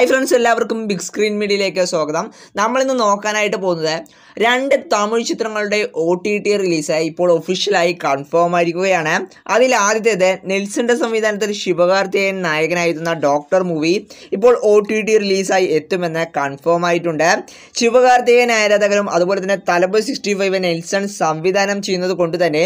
hi friends എല്ലാവർക്കും big screen മീഡിയയിലേക്ക് സ്വാഗതം നമ്മളിന്ന് നോക്കാനായിട്ട് പോകുന്നത് രണ്ട് തമിഴ് ചിത്രങ്ങളുടെ ഒ ടി ടി റിലീസായി ഇപ്പോൾ ഒഫീഷ്യലായി കൺഫേം ആയിരിക്കുകയാണ് അതിൽ ആദ്യത്തേത് നെൽസിൻ്റെ സംവിധാനത്തിൽ ശിവകാർത്തിയൻ നായകനായിരുന്ന ഡോക്ടർ മൂവി ഇപ്പോൾ ഒ ടി ടി റിലീസായി എത്തുമെന്ന് കൺഫേം ആയിട്ടുണ്ട് ശിവകാർത്തിയൻ ആരാധകരും അതുപോലെ തന്നെ തലബ് സിക്സ്റ്റി ഫൈവ് നെൽസൺ സംവിധാനം ചെയ്യുന്നത് കൊണ്ട് തന്നെ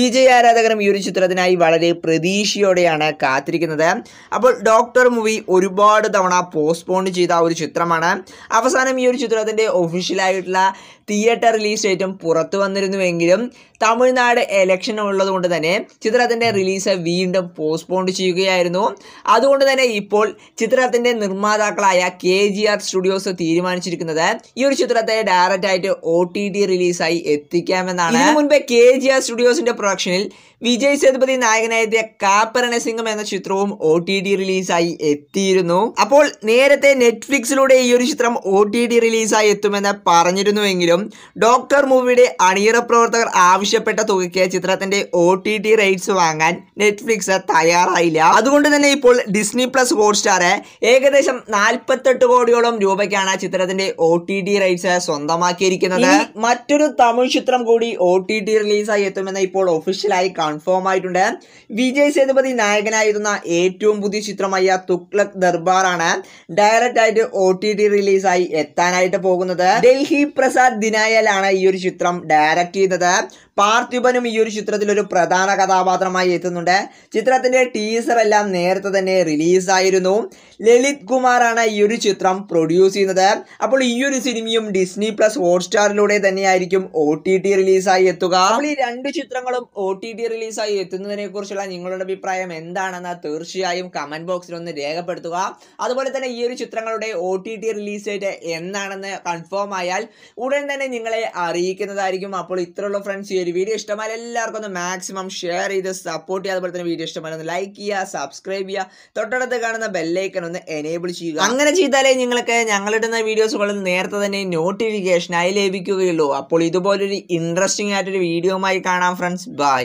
വിജയ് ആരാധകരും ഈ ഒരു ചിത്രത്തിനായി വളരെ പ്രതീക്ഷയോടെയാണ് കാത്തിരിക്കുന്നത് അപ്പോൾ ഡോക്ടർ മൂവി ഒരുപാട് തവണ പോസ്റ്റ് പോസ്റ്റ്പോൺ ചെയ്ത ഒരു ചിത്രമാണ് അവസാനം ഈ ഒരു ചിത്രത്തിൻ്റെ ഒഫീഷ്യലായിട്ടുള്ള തിയേറ്റർ റിലീസ് ഡേറ്റും പുറത്തു വന്നിരുന്നുവെങ്കിലും തമിഴ്നാട് എലക്ഷൻ ഉള്ളതുകൊണ്ട് തന്നെ ചിത്രത്തിൻ്റെ റിലീസ് വീണ്ടും പോസ്റ്റ്പോൺ ചെയ്യുകയായിരുന്നു അതുകൊണ്ട് തന്നെ ഇപ്പോൾ ചിത്രത്തിൻ്റെ നിർമ്മാതാക്കളായ കെ ജി ആർ സ്റ്റുഡിയോസ് തീരുമാനിച്ചിരിക്കുന്നത് ഈ ഒരു ചിത്രത്തെ ഡയറക്റ്റ് ആയിട്ട് ഒ ടി ടി റിലീസായി എത്തിക്കാമെന്നാണ് മുൻപേ കെ ജി ആർ സ്റ്റുഡിയോസിൻ്റെ പ്രൊഡക്ഷനിൽ വിജയ് സേതുപതി നായകനായെത്തിയ കാപ്പരണ സിംഗം എന്ന ചിത്രവും ഒ ടി ടി റിലീസായി എത്തിയിരുന്നു അപ്പോൾ നേരത്തെ നെറ്റ്ഫ്ലിക്സിലൂടെ ഈ ഒരു ചിത്രം ഒ ടി ടി റിലീസായി എത്തുമെന്ന് പറഞ്ഞിരുന്നുവെങ്കിലും ചെയ്യും ഡോക്ടർ മൂവിയുടെ അണിയറ പ്രവർത്തകർ ആവശ്യപ്പെട്ട തുകയ്ക്ക് ചിത്രത്തിന്റെ ഒ ടി ടി റൈറ്റ്സ് വാങ്ങാൻ നെറ്റ്ഫ്ലിക്സ് തയ്യാറായില്ല അതുകൊണ്ട് തന്നെ ഇപ്പോൾ ഡിസ്നി പ്ലസ് ഹോട്ട്സ്റ്റാർ ഏകദേശം നാൽപ്പത്തെട്ട് കോടിയോളം രൂപയ്ക്കാണ് ചിത്രത്തിന്റെ ഒ ടി ടി റൈറ്റ്സ് സ്വന്തമാക്കിയിരിക്കുന്നത് മറ്റൊരു തമിഴ് ചിത്രം കൂടി ഒ ടി ടി റിലീസായി എത്തുമെന്ന് ഇപ്പോൾ ഒഫീഷ്യലായി കൺഫേം ആയിട്ടുണ്ട് വിജയ് സേതുപതി നായകനായിരുന്ന ഏറ്റവും പുതിയ ചിത്രമായ തുക്ലക് ദർബാറാണ് ഡയറക്റ്റ് ആയിട്ട് ഒ ടി ടി റിലീസായി എത്താനായിട്ട് പോകുന്നത് ഡൽഹി പ്രസാദ് ദിനായലാണ് ഈ ഒരു ചിത്രം ഡയറക്റ്റ് ചെയ്തത് പാർത്ഥിപനും ഈ ഒരു ചിത്രത്തിൽ ഒരു പ്രധാന കഥാപാത്രമായി എത്തുന്നുണ്ട് ചിത്രത്തിന്റെ ടീസർ എല്ലാം നേരത്തെ തന്നെ റിലീസായിരുന്നു ലളിത് കുമാറാണ് ഈ ഒരു ചിത്രം പ്രൊഡ്യൂസ് ചെയ്യുന്നത് അപ്പോൾ ഈ ഒരു സിനിമയും ഡിസ്നി പ്ലസ് ഹോട്ട്സ്റ്റാറിലൂടെ തന്നെയായിരിക്കും ഒ ടി ടി റിലീസായി എത്തുക അപ്പോൾ ഈ രണ്ട് ചിത്രങ്ങളും ഒ ടി ടി റിലീസായി എത്തുന്നതിനെ കുറിച്ചുള്ള നിങ്ങളുടെ അഭിപ്രായം എന്താണെന്ന് തീർച്ചയായും കമന്റ് ബോക്സിൽ ഒന്ന് രേഖപ്പെടുത്തുക അതുപോലെ തന്നെ ഈ ഒരു ചിത്രങ്ങളുടെ O T T release date എന്നാണെന്ന് കൺഫേം ആയാൽ ഉടൻ തന്നെ നിങ്ങളെ അറിയിക്കുന്നതായിരിക്കും അപ്പോൾ ഇത്രയുള്ള ഫ്രണ്ട്സ് ഈ ഒരു വീഡിയോ ഇഷ്ടമായ എല്ലാവർക്കും ഒന്ന് മാക്സിമം ഷെയർ ചെയ്ത് സപ്പോർട്ട് ചെയ്യുക അതുപോലെ തന്നെ വീഡിയോ ഇഷ്ടമായി ഒന്ന് ലൈക്ക് ചെയ്യുക സബ്സ്ക്രൈബ് ചെയ്യുക തൊട്ടടുത്ത് കാണുന്ന ബെല്ലൈക്കൺ ഒന്ന് എനേബിൾ ചെയ്യുക അങ്ങനെ ചെയ്താലേ നിങ്ങൾക്ക് ഞങ്ങളിടുന്ന വീഡിയോസുകൾ നേരത്തെ തന്നെ നോട്ടിഫിക്കേഷനായി ലഭിക്കുകയുള്ളൂ അപ്പോൾ ഇതുപോലൊരു ഇൻട്രസ്റ്റിംഗ് ആയിട്ടൊരു വീഡിയോമായി കാണാം ഫ്രണ്ട്സ് ബൈ